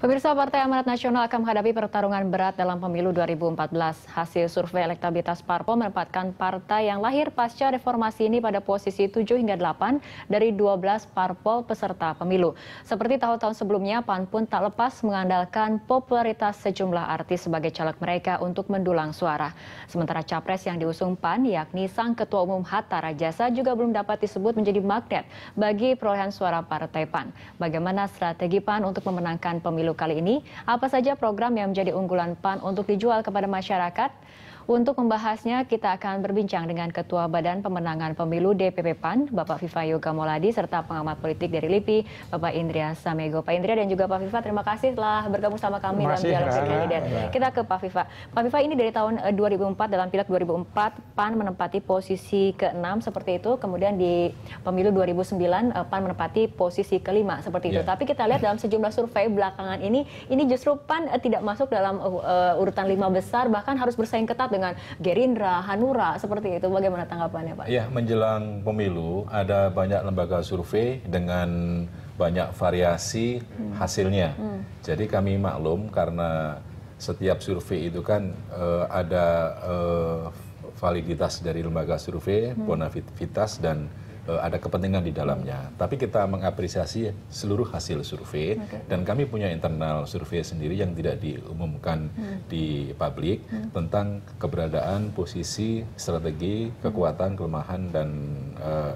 Pemirsa Partai Amanat Nasional akan menghadapi pertarungan berat dalam pemilu 2014. Hasil survei elektabilitas Parpol menempatkan partai yang lahir pasca reformasi ini pada posisi 7 hingga 8 dari 12 parpol peserta pemilu. Seperti tahun-tahun sebelumnya, PAN pun tak lepas mengandalkan popularitas sejumlah artis sebagai caleg mereka untuk mendulang suara. Sementara capres yang diusung PAN, yakni sang Ketua Umum Hatta Rajasa juga belum dapat disebut menjadi magnet bagi perolehan suara Partai PAN. Bagaimana strategi PAN untuk memenangkan pemilu pemilu kali ini, apa saja program yang menjadi unggulan PAN untuk dijual kepada masyarakat? Untuk membahasnya, kita akan berbincang dengan Ketua Badan Pemenangan Pemilu DPP PAN, Bapak Viva Yoga Moladi, serta pengamat politik dari LIPI, Bapak Indria Samego. Pak Indria dan juga Pak Viva, terima kasih telah bergabung sama kami dalam dialog dan Kita ke Pak Viva. Pak Viva, ini dari tahun 2004, eh, dalam pileg 2004, PAN menempati posisi ke-6 seperti itu, kemudian di pemilu 2009, eh, PAN menempati posisi ke-5 seperti itu. Ya. Tapi kita lihat dalam sejumlah survei belakangan ini, ini justru PAN eh, tidak masuk dalam uh, urutan lima besar, bahkan harus bersaing ketat dengan dengan Gerindra, Hanura seperti itu. Bagaimana tanggapannya Pak? Ya, menjelang pemilu ada banyak lembaga survei dengan banyak variasi hmm. hasilnya. Hmm. Jadi kami maklum karena setiap survei itu kan uh, ada uh, validitas dari lembaga survei, hmm. bonavitas dan Eh, ada kepentingan di dalamnya. Tapi kita mengapresiasi seluruh hasil survei okay. dan kami punya internal survei sendiri yang tidak diumumkan hmm. di publik hmm. tentang keberadaan posisi, strategi, kekuatan, kelemahan dan uh,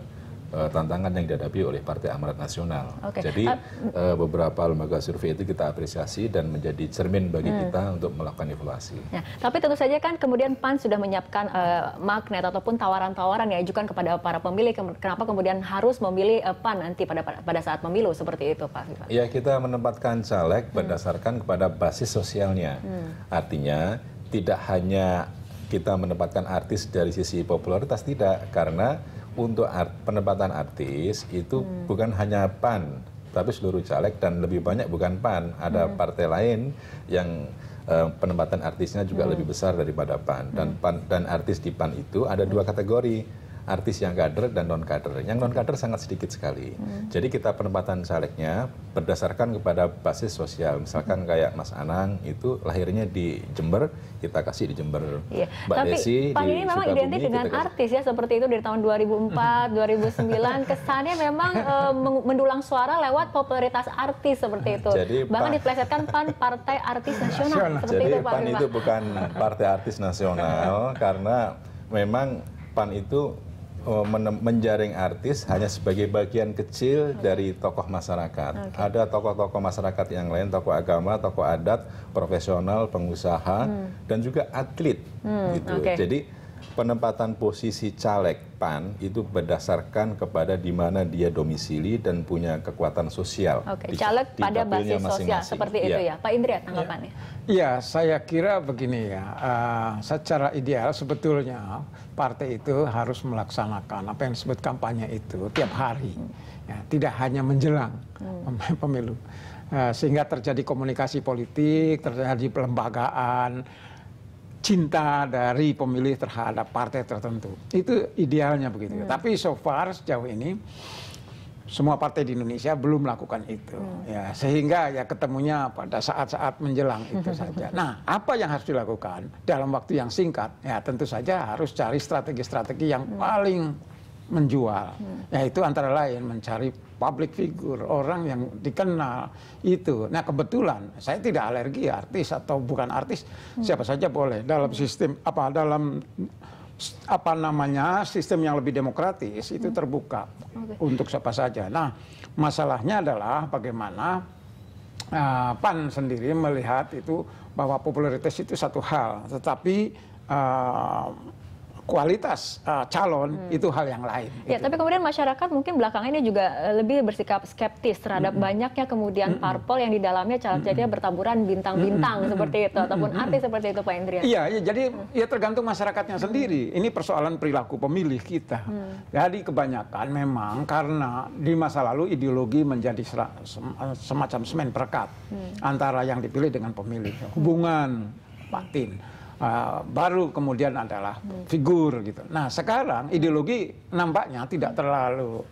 uh, tantangan yang dihadapi oleh Partai Amarat Nasional. Okay. Jadi uh, beberapa lembaga survei itu kita apresiasi dan menjadi cermin bagi hmm. kita untuk melakukan evaluasi. Ya, tapi tentu saja kan kemudian PAN sudah menyiapkan uh, magnet ataupun tawaran-tawaran yang diajukan kepada para pemilih. Kenapa kemudian harus memilih uh, PAN nanti pada pada saat pemilu seperti itu, Pak? Ya kita menempatkan caleg hmm. berdasarkan kepada basis sosialnya. Hmm. Artinya tidak hanya kita menempatkan artis dari sisi popularitas tidak karena untuk art, penempatan artis itu hmm. bukan hanya PAN, tapi seluruh caleg dan lebih banyak bukan PAN, ada hmm. partai lain yang eh, penempatan artisnya juga hmm. lebih besar daripada PAN dan hmm. PAN dan artis di PAN itu ada dua kategori artis yang kader dan non kader. Yang non kader sangat sedikit sekali. Hmm. Jadi kita penempatan calegnya berdasarkan kepada basis sosial. Misalkan hmm. kayak Mas Anang itu lahirnya di Jember, kita kasih di Jember. Iya. Mbak Tapi Desi Pan ini memang Sukabumi, identik dengan artis ya seperti itu dari tahun 2004, 2009 kesannya memang e, mendulang suara lewat popularitas artis seperti itu. Jadi, Bahkan pan, diplesetkan Pan Partai Artis Nasional. nasional. Seperti Jadi itu, Pak Pan itu bukan Partai Artis Nasional karena memang Pan itu Oh, menjaring artis hanya sebagai bagian kecil dari tokoh masyarakat. Okay. Ada tokoh-tokoh masyarakat yang lain, tokoh agama, tokoh adat, profesional, pengusaha, hmm. dan juga atlet. Hmm, gitu. Okay. Jadi penempatan posisi caleg PAN itu berdasarkan kepada di mana dia domisili dan punya kekuatan sosial. Oke, okay. caleg di pada basis masing -masing. sosial seperti ya. itu ya. Pak Indra iya. tanggapannya. Iya, ya, saya kira begini ya. Uh, secara ideal sebetulnya partai itu harus melaksanakan apa yang disebut kampanye itu tiap hari. Hmm. Ya, tidak hanya menjelang hmm. pemilu. Eh, sehingga terjadi komunikasi politik, terjadi pelembagaan cinta dari pemilih terhadap partai tertentu. Itu idealnya begitu. Ya. Hmm. Tapi so far sejauh ini semua partai di Indonesia belum melakukan itu. Hmm. Ya, sehingga ya ketemunya pada saat-saat menjelang itu saja. Nah, apa yang harus dilakukan dalam waktu yang singkat? Ya, tentu saja harus cari strategi-strategi yang hmm. paling menjual. Hmm. Nah, itu antara lain mencari public figure, orang yang dikenal itu. Nah, kebetulan saya tidak alergi artis atau bukan artis, hmm. siapa saja boleh dalam sistem apa dalam apa namanya sistem yang lebih demokratis itu hmm. terbuka okay. untuk siapa saja. Nah, masalahnya adalah bagaimana uh, PAN sendiri melihat itu bahwa popularitas itu satu hal, tetapi uh, kualitas uh, calon hmm. itu hal yang lain. Ya, gitu. tapi kemudian masyarakat mungkin belakangan ini juga eh, lebih bersikap skeptis terhadap mm -hmm. banyaknya kemudian mm -hmm. parpol yang di dalamnya calon jadinya hmm. bertaburan bintang-bintang mm -hmm. seperti itu hmm. ataupun mm -hmm. artis seperti itu Pak Indrian. Iya, ya, jadi hmm. ya tergantung masyarakatnya sendiri. Ini persoalan perilaku pemilih kita. Mm. Jadi kebanyakan memang karena di masa lalu ideologi menjadi eh, semacam semen perekat mm. antara yang dipilih dengan pemilih. Hubungan batin uh, baru kemudian adalah figur gitu. Nah sekarang ideologi nampaknya tidak terlalu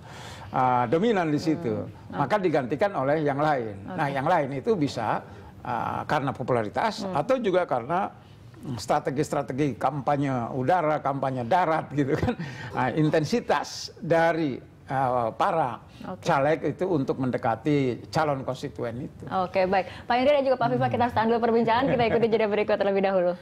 uh, dominan di situ, hmm, maka digantikan oleh yang lain. Nah yang lain itu bisa uh, karena popularitas hmm. atau juga karena strategi-strategi kampanye udara, kampanye darat gitu kan, uh, intensitas dari para okay. caleg itu untuk mendekati calon konstituen itu. Oke, okay, baik. Pak Indri dan juga Pak Viva, kita harus dulu perbincangan, kita ikuti jeda berikut terlebih dahulu.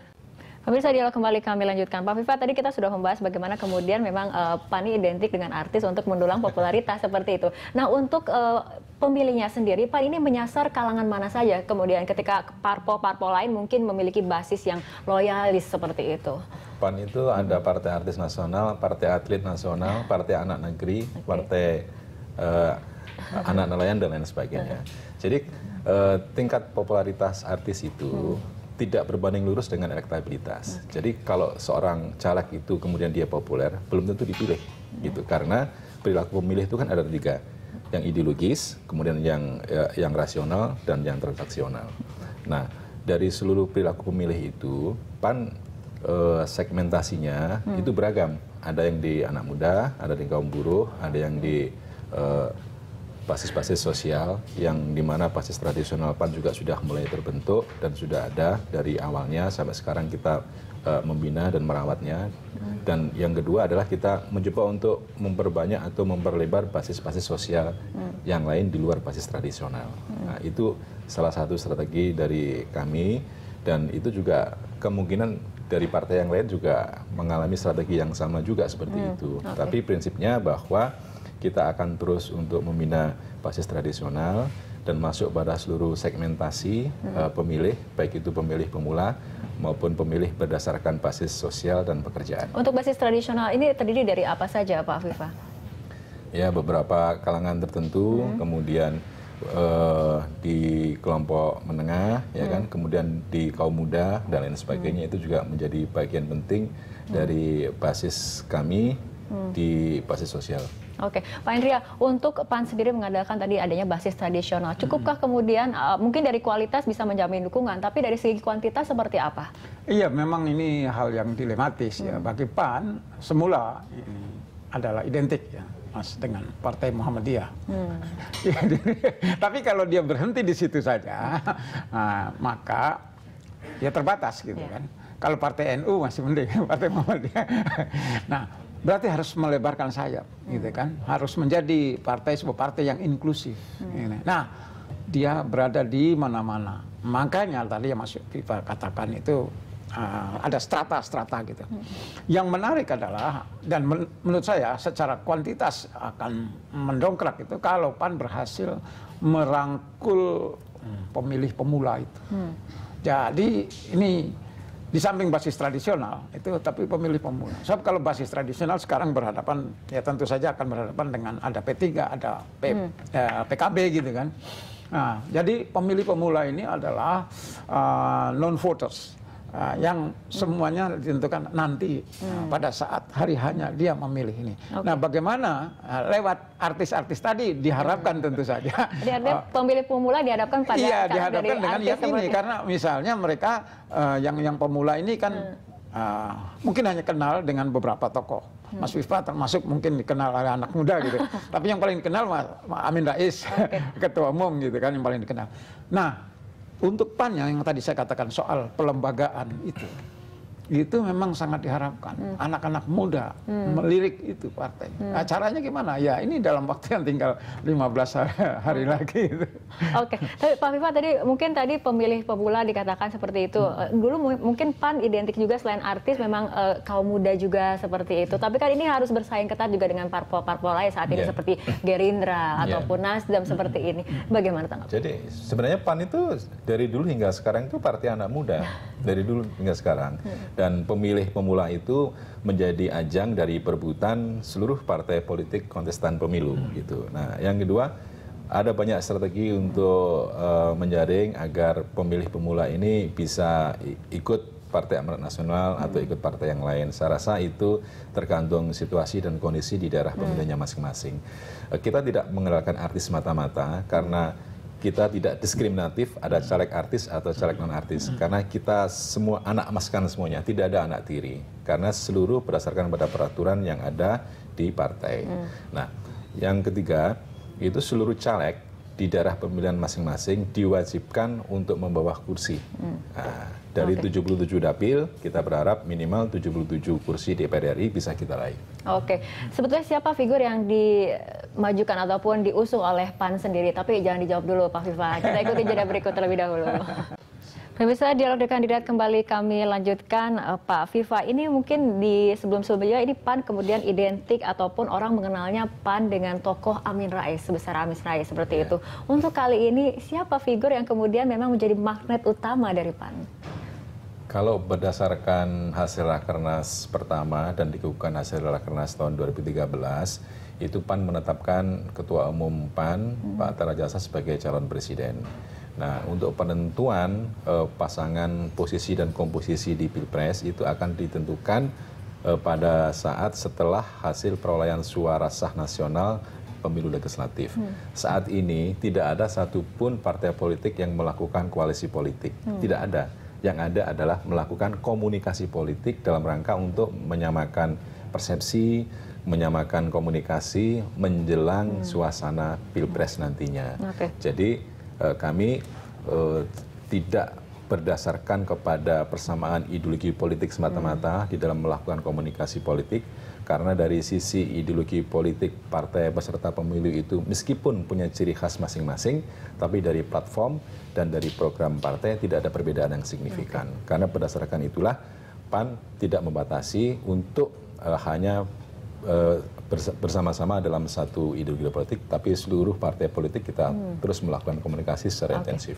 Pemirsa dialog kembali kami lanjutkan. Pak Viva tadi kita sudah membahas bagaimana kemudian memang uh, eh, Pani identik dengan artis untuk mendulang popularitas seperti itu. Nah untuk uh, pemilihnya sendiri, Pak ini menyasar kalangan mana saja kemudian ketika parpol-parpol lain mungkin memiliki basis yang loyalis seperti itu? PAN itu ada partai artis nasional, partai atlet nasional, partai anak negeri, okay. partai uh, anak nelayan dan lain sebagainya. Jadi uh, tingkat popularitas artis itu hmm tidak berbanding lurus dengan elektabilitas. Okay. Jadi kalau seorang caleg itu kemudian dia populer, belum tentu dipilih, yeah. gitu. Karena perilaku pemilih itu kan ada tiga, yang ideologis, kemudian yang ya, yang rasional dan yang transaksional. Nah, dari seluruh perilaku pemilih itu, pan eh, segmentasinya hmm. itu beragam. Ada yang di anak muda, ada di kaum buruh, ada yang di eh, basis-basis sosial yang dimana basis tradisional PAN juga sudah mulai terbentuk dan sudah ada dari awalnya sampai sekarang kita uh, membina dan merawatnya dan yang kedua adalah kita mencoba untuk memperbanyak atau memperlebar basis-basis sosial yang lain di luar basis tradisional nah, itu salah satu strategi dari kami dan itu juga kemungkinan dari partai yang lain juga mengalami strategi yang sama juga seperti hmm. itu okay. tapi prinsipnya bahwa kita akan terus untuk membina basis tradisional dan masuk pada seluruh segmentasi hmm. uh, pemilih, baik itu pemilih pemula maupun pemilih berdasarkan basis sosial dan pekerjaan. Untuk basis tradisional ini terdiri dari apa saja, Pak Afifa? Ya, beberapa kalangan tertentu, hmm. kemudian uh, di kelompok menengah, ya kan, hmm. kemudian di kaum muda dan lain sebagainya hmm. itu juga menjadi bagian penting hmm. dari basis kami hmm. di basis sosial. Oke, Pak Indria, untuk PAN sendiri mengandalkan tadi adanya basis tradisional, hmm. cukupkah hmm. kemudian uh, mungkin dari kualitas bisa menjamin dukungan, tapi dari segi kuantitas seperti apa? Iya, memang ini hal yang dilematis ya. hmm. ya bagi PAN. Semula ini adalah identik ya. Mas dengan Partai Muhammadiyah. Hmm. tapi kalau dia berhenti di situ saja, nah, maka ya terbatas gitu yeah. kan. Kalau Partai NU masih mending Partai Muhammadiyah. nah, berarti harus melebarkan sayap, hmm. gitu kan? Harus menjadi partai sebuah partai yang inklusif. Hmm. Gitu. Nah, dia berada di mana-mana. Makanya tadi yang masuk Viva katakan itu uh, ada strata-strata gitu. Hmm. Yang menarik adalah dan men menurut saya secara kuantitas akan mendongkrak itu kalau PAN berhasil merangkul hmm, pemilih pemula itu. Hmm. Jadi ini di samping basis tradisional itu tapi pemilih pemula. so, kalau basis tradisional sekarang berhadapan ya tentu saja akan berhadapan dengan ada P3, ada P, hmm. eh, ya, PKB gitu kan. Nah, jadi pemilih pemula ini adalah uh, ah, non voters uh, yang semuanya ditentukan nanti uh, pada saat hari hanya dia memilih ini. Okay. Nah, bagaimana uh, lewat artis-artis tadi diharapkan hmm. tentu saja. Artinya uh, pemilih pemula dihadapkan pada Iya, dihadapkan dengan yang ini karena misalnya mereka uh, yang yang pemula ini kan hmm. uh, mungkin hanya kenal dengan beberapa tokoh. Hmm. Mas Wifa termasuk mungkin dikenal oleh anak muda gitu. Tapi yang paling dikenal Mas Amin Rais, okay. ketua umum gitu kan yang paling dikenal. Nah, untuk pan yang tadi saya katakan soal pelembagaan itu itu memang sangat diharapkan hmm. anak-anak hmm. muda hmm. melirik itu partai. Hmm. Nah, caranya gimana? Ya ini dalam waktu yang tinggal 15 hari, hari hmm. lagi. Oke, okay. tapi Pak Viva tadi mungkin tadi pemilih pemula dikatakan seperti itu. Hmm. Eh, dulu mungkin PAN identik juga selain artis memang uh, kaum muda juga seperti itu. Tapi kan ini harus bersaing ketat juga dengan parpol-parpol lain saat ini yeah. seperti Gerindra yeah. ataupun Nasdem seperti hmm. ini. Bagaimana tanggapan? Jadi sebenarnya PAN itu dari dulu hingga sekarang itu partai anak muda dari dulu hingga sekarang. Hmm dan pemilih pemula itu menjadi ajang dari perbutan seluruh partai politik kontestan pemilu hmm. gitu. Nah, yang kedua ada banyak strategi untuk uh, menjaring agar pemilih pemula ini bisa ikut Partai Amanat Nasional hmm. atau ikut partai yang lain. Saya rasa itu tergantung situasi dan kondisi di daerah hmm. pemilihannya masing-masing. Hmm. Kita tidak mengenalkan artis mata-mata karena hmm kita tidak diskriminatif ada caleg artis atau caleg non artis hmm. karena kita semua anak emaskan semuanya tidak ada anak tiri karena seluruh berdasarkan pada peraturan yang ada di partai. Hmm. Nah, yang ketiga itu seluruh caleg di daerah pemilihan masing-masing diwajibkan untuk membawa kursi. Hmm. Nah, dari okay. 77 dapil, kita berharap minimal 77 kursi DPR RI bisa kita raih. Oke, okay. sebetulnya siapa figur yang dimajukan ataupun diusung oleh PAN sendiri? Tapi jangan dijawab dulu Pak Viva, kita ikuti jeda berikut terlebih dahulu. Pemirsa dialog dengan kandidat kembali kami lanjutkan eh, Pak Viva. Ini mungkin di sebelum sebelumnya ini PAN kemudian identik ataupun orang mengenalnya PAN dengan tokoh Amin Rais sebesar Amin Rais seperti ya. itu. Untuk kali ini siapa figur yang kemudian memang menjadi magnet utama dari PAN? Kalau berdasarkan hasil rakernas pertama dan dikukuhkan hasil rakernas tahun 2013, itu PAN menetapkan Ketua Umum PAN, hmm. Pak Tarajasa sebagai calon presiden. Nah, untuk penentuan eh, pasangan posisi dan komposisi di Pilpres itu akan ditentukan eh, pada saat setelah hasil perolehan suara sah nasional pemilu legislatif. Hmm. Saat ini tidak ada satupun partai politik yang melakukan koalisi politik. Hmm. Tidak ada. Yang ada adalah melakukan komunikasi politik dalam rangka untuk menyamakan persepsi, menyamakan komunikasi menjelang hmm. suasana pilpres nantinya. Okay. Jadi Eh, kami eh, tidak berdasarkan kepada persamaan ideologi politik semata mata hmm. di dalam melakukan komunikasi politik karena dari sisi ideologi politik partai peserta pemilu itu meskipun punya ciri khas masing-masing tapi dari platform dan dari program partai tidak ada perbedaan yang signifikan karena berdasarkan itulah PAN tidak membatasi untuk uh, hanya Eh, bersama-sama dalam satu ideologi politik, tapi seluruh partai politik kita hmm. terus melakukan komunikasi secara okay. intensif.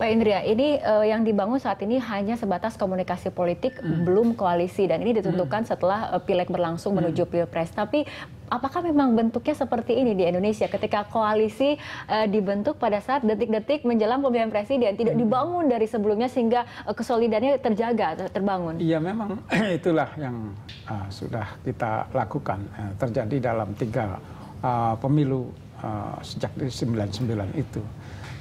Pak Indria, ini uh, yang dibangun saat ini hanya sebatas komunikasi politik, hmm. belum koalisi, dan ini ditentukan hmm. setelah uh, pileg berlangsung hmm. menuju pilpres. Tapi apakah memang bentuknya seperti ini di Indonesia ketika koalisi uh, dibentuk pada saat detik-detik menjelang pemilihan presiden tidak hmm. dibangun dari sebelumnya sehingga uh, kesolidannya terjaga ter terbangun? Iya memang itulah yang uh, sudah kita lakukan uh, terjadi dalam tiga uh, pemilu uh, sejak 99 itu.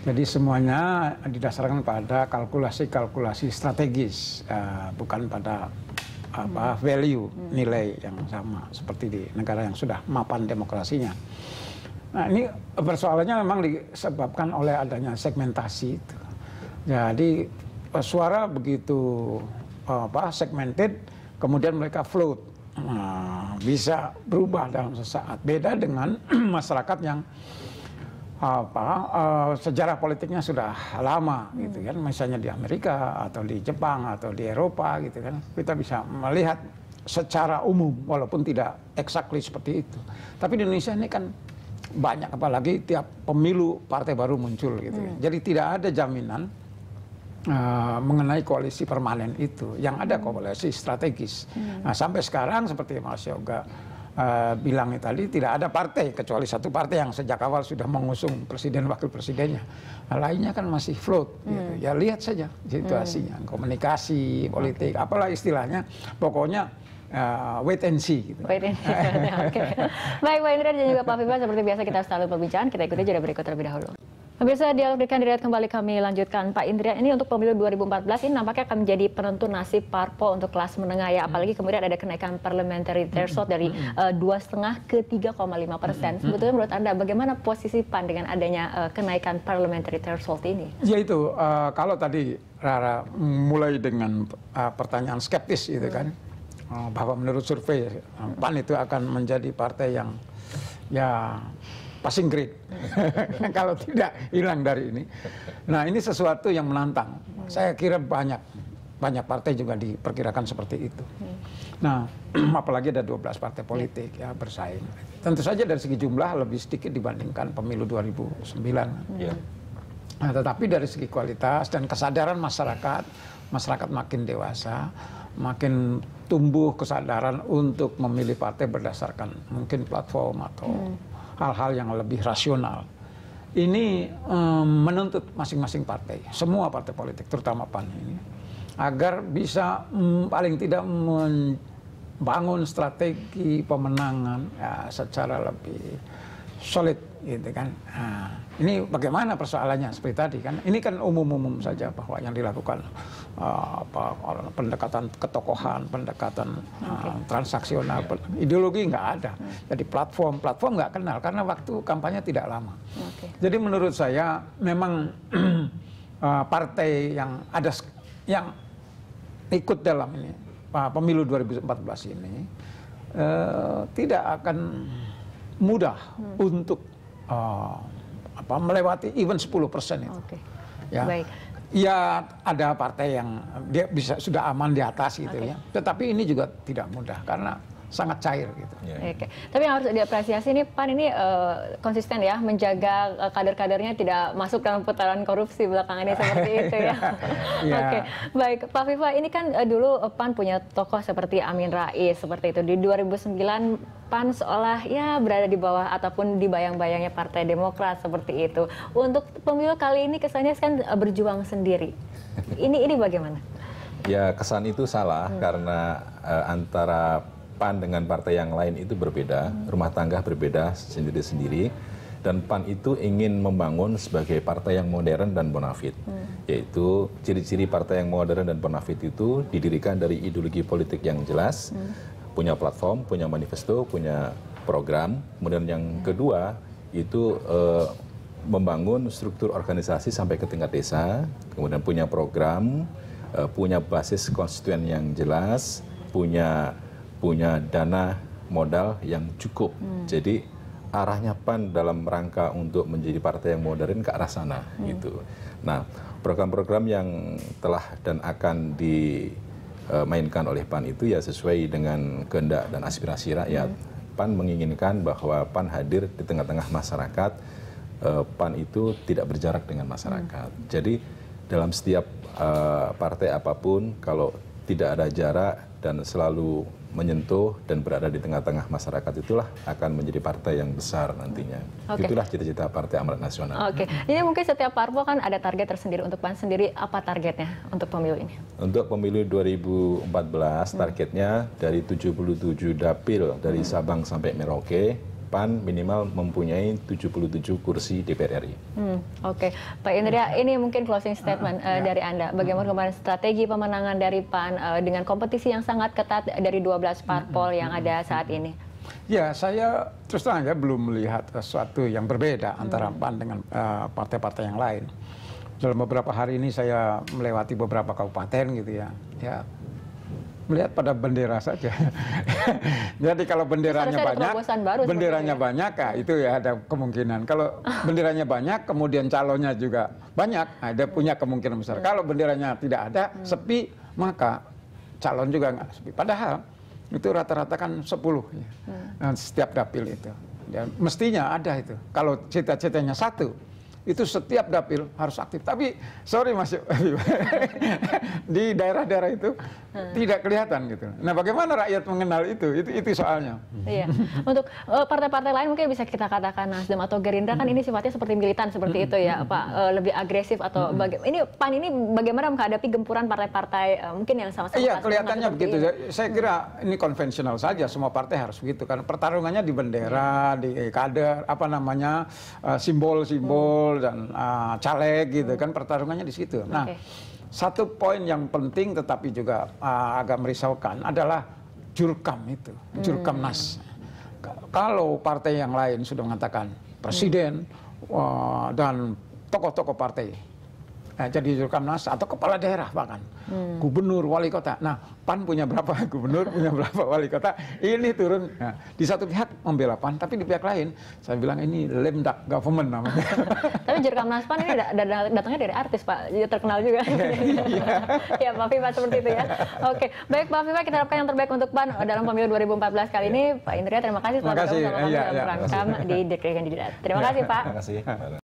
Jadi semuanya didasarkan pada kalkulasi-kalkulasi strategis, uh, bukan pada apa hmm. value hmm. nilai yang sama seperti di negara yang sudah mapan demokrasinya. Nah ini persoalannya memang disebabkan oleh adanya segmentasi itu. Jadi suara begitu apa segmented, kemudian mereka float nah, bisa berubah dalam sesaat. Beda dengan masyarakat yang apa uh, sejarah politiknya sudah lama hmm. gitu kan misalnya di Amerika atau di Jepang atau di Eropa gitu kan kita bisa melihat secara umum walaupun tidak exactly seperti itu tapi di Indonesia ini kan banyak apalagi tiap pemilu partai baru muncul gitu kan. hmm. kan jadi tidak ada jaminan uh, mengenai koalisi permanen itu yang ada hmm. koalisi strategis hmm. nah sampai sekarang seperti Mas Yoga Eh, bilang tadi tidak ada partai kecuali satu partai yang sejak awal sudah mengusung presiden wakil presidennya nah, lainnya kan masih float hmm. gitu. ya lihat saja situasinya hmm. komunikasi politik okay. apalah istilahnya pokoknya uh, wait and see. Gitu. Wait and see. okay. Baik, Pak Indra dan juga Pak Viva, seperti biasa kita selalu perbincangan. Kita ikuti jeda berikut terlebih dahulu. Pemirsa dialog di kandidat kembali kami lanjutkan Pak Indria ini untuk pemilu 2014 ini nampaknya akan menjadi penentu nasib parpol untuk kelas menengah ya apalagi hmm. kemudian ada kenaikan parliamentary hmm. threshold dari hmm. eh, dua setengah ke 3,5 persen sebetulnya menurut anda bagaimana posisi pan dengan adanya uh, kenaikan parliamentary threshold ini? Ya itu uh, kalau tadi Rara mulai dengan uh, pertanyaan skeptis itu kan uh, bahwa menurut survei pan itu akan menjadi partai yang ya passing grade. Kalau tidak hilang dari ini. Nah, ini sesuatu yang menantang. Saya kira banyak banyak partai juga diperkirakan seperti itu. Nah, apalagi ada 12 partai politik ya bersaing. Tentu saja dari segi jumlah lebih sedikit dibandingkan pemilu 2009. Iya. Nah, tetapi dari segi kualitas dan kesadaran masyarakat, masyarakat makin dewasa, makin tumbuh kesadaran untuk memilih partai berdasarkan mungkin platform atau hmm hal-hal yang lebih rasional. Ini um, menuntut masing-masing partai, semua partai politik, terutama PAN ini, agar bisa um, paling tidak membangun strategi pemenangan ya, secara lebih solid, gitu kan. Nah, ini bagaimana persoalannya seperti tadi kan? Ini kan umum-umum saja bahwa yang dilakukan Ah, apa pendekatan ketokohan, pendekatan ah, okay. uh, transaksional, iya. ideologi nggak ada. Jadi platform platform nggak kenal karena waktu kampanye tidak lama. Okay. Jadi menurut saya memang uh, partai yang ada yang ikut dalam ini uh, pemilu 2014 ini uh, tidak akan mudah hmm. untuk uh, apa melewati even 10% itu. Okay. Ya. Baik. Ya ada partai yang dia bisa sudah aman di atas gitu okay. ya. Tetapi ini juga tidak mudah karena sangat cair gitu. Yeah. Iya. Oke. Tapi yang harus diapresiasi ini Pan ini uh, konsisten ya menjaga eh, kader-kadernya tidak masuk dalam putaran korupsi belakangan ini seperti itu ya. yeah. Oke. Baik, Pak Viva ini kan uh, dulu Pan punya tokoh seperti Amin Rais seperti itu di 2009 Pan seolah ya berada di bawah ataupun di bayang-bayangnya Partai Demokrat seperti itu. Untuk pemilu kali ini kesannya kan uh, berjuang sendiri. Ini ini bagaimana? Ya kesan itu salah hmm. karena uh, antara PAN dengan partai yang lain itu berbeda, rumah tangga berbeda sendiri-sendiri. Dan PAN itu ingin membangun sebagai partai yang modern dan bonafit, hmm. yaitu ciri-ciri partai yang modern dan bonafit itu didirikan dari ideologi politik yang jelas, hmm. punya platform, punya manifesto, punya program. Kemudian yang hmm. kedua itu eh, membangun struktur organisasi sampai ke tingkat desa, kemudian punya program, eh, punya basis konstituen yang jelas, punya punya dana modal yang cukup. Hmm. Jadi arahnya PAN dalam rangka untuk menjadi partai yang modern ke arah sana hmm. gitu. Nah, program-program yang telah dan akan dimainkan e, oleh PAN itu ya sesuai dengan kehendak dan aspirasi rakyat. Hmm. PAN menginginkan bahwa PAN hadir di tengah-tengah masyarakat. E, PAN itu tidak berjarak dengan masyarakat. Hmm. Jadi dalam setiap uh, partai apapun kalau tidak ada jarak dan selalu menyentuh dan berada di tengah-tengah masyarakat itulah akan menjadi partai yang besar nantinya. Okay. Itulah cita-cita Partai Amarat Nasional. Oke, okay. Ini mungkin setiap parpol kan ada target tersendiri untuk PAN sendiri apa targetnya untuk pemilu ini? Untuk pemilu 2014 targetnya dari 77 dapil dari Sabang sampai Merauke depan minimal mempunyai 77 kursi DPR RI. Hmm, Oke, okay. Pak hmm. ini mungkin closing statement hmm. uh, dari Anda. Bagaimana hmm. kemarin strategi pemenangan dari PAN uh, dengan kompetisi yang sangat ketat dari 12 hmm, parpol hmm, yang hmm, ada hmm, saat ini? Ya, saya terus terang ya belum melihat sesuatu yang berbeda hmm. antara PAN dengan eh, partai-partai uh, partai -partai yang lain. Dalam beberapa hari ini saya melewati beberapa kabupaten gitu ya. Ya, melihat pada bendera saja. Jadi kalau benderanya banyak, baru ah, benderanya banyak, ya, itu ya ada kemungkinan. Kalau ah. benderanya banyak, kemudian calonnya juga banyak, ada ah, punya kemungkinan besar. Hmm. Kalau benderanya tidak ada, hmm. sepi, maka calon juga nggak sepi. Padahal itu rata-rata kan 10 ya, hmm. Nah, setiap dapil itu. Dan mestinya ada itu. Kalau cita-citanya satu, itu setiap dapil harus aktif. Tapi sorry Mas di daerah-daerah itu hmm. tidak kelihatan gitu. Nah, bagaimana rakyat mengenal itu? Itu itu soalnya. Iya. Untuk eh, partai-partai uh, lain mungkin bisa kita katakan Nasdem atau Gerindra kan hmm. ini sifatnya seperti militan seperti hmm. itu ya, Pak, uh, lebih agresif atau hmm. bagaimana? ini PAN ini bagaimana menghadapi gempuran partai-partai uh, mungkin yang sama-sama Iya, kelihatannya begitu. Ini. Saya kira ini konvensional saja semua partai harus begitu karena Pertarungannya di bendera, iya. di kader, apa namanya? simbol-simbol dan uh, Caleg gitu kan pertarungannya di situ. Nah, satu poin yang penting tetapi juga uh, agak merisaukan adalah jurkam itu, jurkamnas. Hmm. Kalau partai yang lain sudah mengatakan presiden hmm. uh, dan tokoh-tokoh partai eh, jadi Jurkamnas atau kepala daerah bahkan hmm. gubernur wali kota nah pan punya berapa gubernur punya berapa wali kota ini turun nah, di satu pihak membela pan tapi di pihak lain saya bilang ini lemdak government namanya tapi Jurkamnas pan ini da da datangnya dari artis pak terkenal juga iya, iya. ya Pak Viva seperti itu ya oke baik Pak Viva kita harapkan yang terbaik untuk pan dalam pemilu 2014 kali ini Pak Indria terima kasih selamat datang iya, dalam ya, di Dekregan Didat terima kasih Pak terima kasih